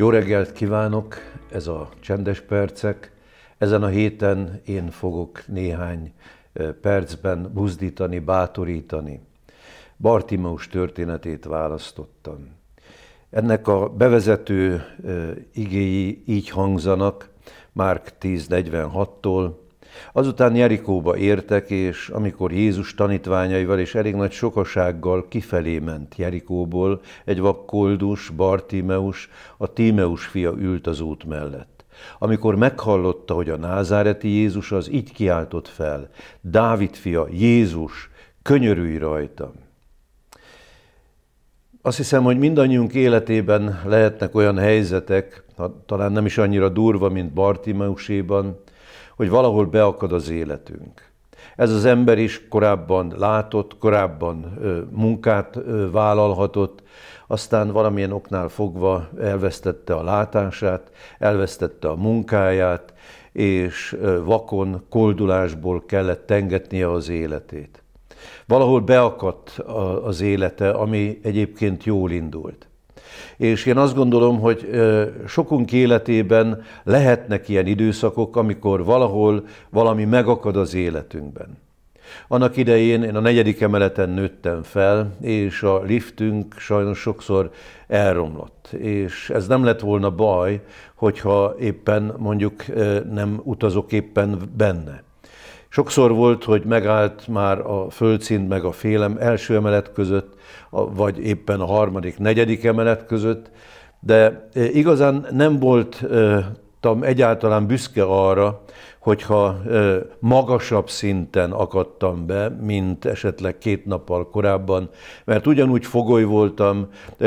Jó reggelt kívánok, ez a Csendes Percek. Ezen a héten én fogok néhány percben buzdítani, bátorítani. Bartimaus történetét választottam. Ennek a bevezető igéi így hangzanak Márk 10.46-tól, Azután Jerikóba értek, és amikor Jézus tanítványaival és elég nagy sokasággal kifelé ment Jerikóból, egy vakkoldus, Bartimeus, a Tímeus fia ült az út mellett. Amikor meghallotta, hogy a názáreti Jézus az így kiáltott fel, Dávid fia, Jézus, könyörülj rajtam! Azt hiszem, hogy mindannyiunk életében lehetnek olyan helyzetek, talán nem is annyira durva, mint Bartimeuséban, hogy valahol beakad az életünk. Ez az ember is korábban látott, korábban munkát vállalhatott, aztán valamilyen oknál fogva elvesztette a látását, elvesztette a munkáját, és vakon, koldulásból kellett tengetnie az életét. Valahol beakadt az élete, ami egyébként jól indult. És én azt gondolom, hogy sokunk életében lehetnek ilyen időszakok, amikor valahol valami megakad az életünkben. Annak idején én a negyedik emeleten nőttem fel, és a liftünk sajnos sokszor elromlott. És ez nem lett volna baj, hogyha éppen mondjuk nem utazok éppen benne. Sokszor volt, hogy megállt már a földszint meg a félem első emelet között, vagy éppen a harmadik, negyedik emelet között, de e, igazán nem voltam e, egyáltalán büszke arra, hogyha e, magasabb szinten akadtam be, mint esetleg két nappal korábban, mert ugyanúgy fogoly voltam,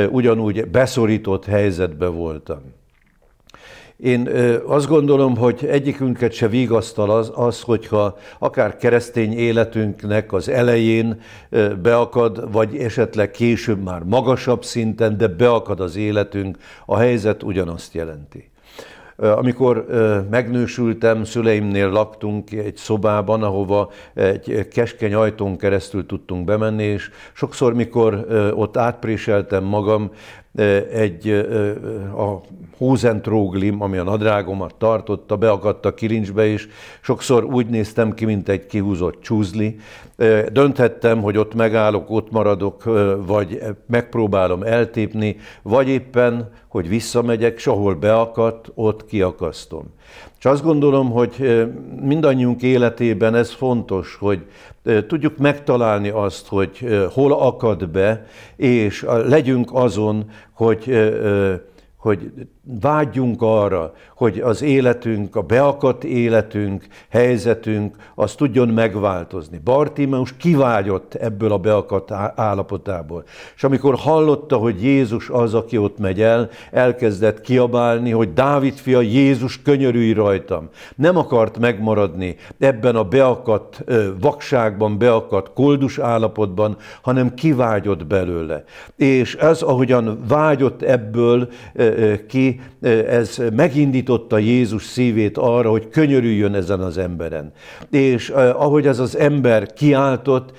ugyanúgy beszorított helyzetbe voltam. Én azt gondolom, hogy egyikünket se vigasztal az, az, hogyha akár keresztény életünknek az elején beakad, vagy esetleg később már magasabb szinten, de beakad az életünk, a helyzet ugyanazt jelenti. Amikor megnősültem, szüleimnél laktunk egy szobában, ahova egy keskeny ajtón keresztül tudtunk bemenni, és sokszor, mikor ott átpréseltem magam, egy, a húzentróglim, ami a nadrágomat tartotta, beakadt a kilincsbe is, sokszor úgy néztem ki, mint egy kihúzott csúzli. Dönthettem, hogy ott megállok, ott maradok, vagy megpróbálom eltépni, vagy éppen, hogy visszamegyek, és beakadt, ott kiakasztom. És azt gondolom, hogy mindannyiunk életében ez fontos, hogy tudjuk megtalálni azt, hogy hol akad be, és legyünk azon, hogy hogy vágyjunk arra, hogy az életünk, a beakadt életünk, helyzetünk, az tudjon megváltozni. Bartimeus kivágyott ebből a beakadt állapotából. És amikor hallotta, hogy Jézus az, aki ott megy el, elkezdett kiabálni, hogy Dávid fia, Jézus, könyörülj rajtam. Nem akart megmaradni ebben a beakadt vakságban, beakadt koldus állapotban, hanem kivágyott belőle. És ez, ahogyan vágyott ebből, ki, ez megindította Jézus szívét arra, hogy könyörüljön ezen az emberen. És ahogy ez az ember kiáltott,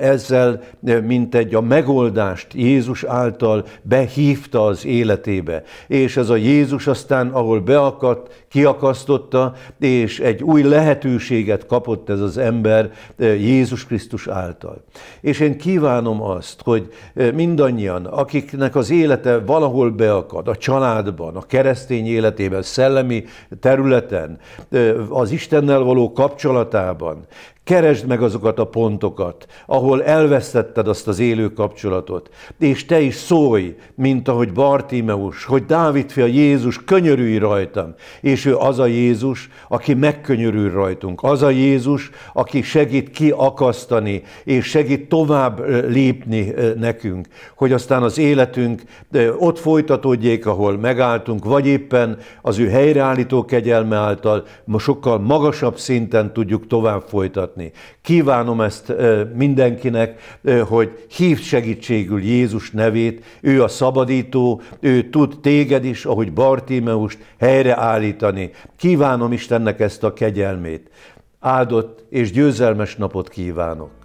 ezzel mint egy a megoldást Jézus által behívta az életébe. És ez a Jézus aztán, ahol beakadt, kiakasztotta, és egy új lehetőséget kapott ez az ember Jézus Krisztus által. És én kívánom azt, hogy mindannyian, akiknek az élete valahol beakad, a családban, a keresztény életében, szellemi területen, az Istennel való kapcsolatában Keresd meg azokat a pontokat, ahol elvesztetted azt az élő kapcsolatot, és te is szólj, mint ahogy Bartimeus, hogy Dávid fia Jézus, könyörülj rajtam. És ő az a Jézus, aki megkönyörül rajtunk. Az a Jézus, aki segít kiakasztani, és segít tovább lépni nekünk, hogy aztán az életünk ott folytatódjék, ahol megálltunk, vagy éppen az ő helyreállító kegyelme által sokkal magasabb szinten tudjuk tovább folytatni látni. Kívánom ezt mindenkinek, hogy hívd segítségül Jézus nevét, ő a szabadító, ő tud téged is, ahogy Bartimeust helyreállítani. Kívánom Istennek ezt a kegyelmét. Áldott és győzelmes napot kívánok!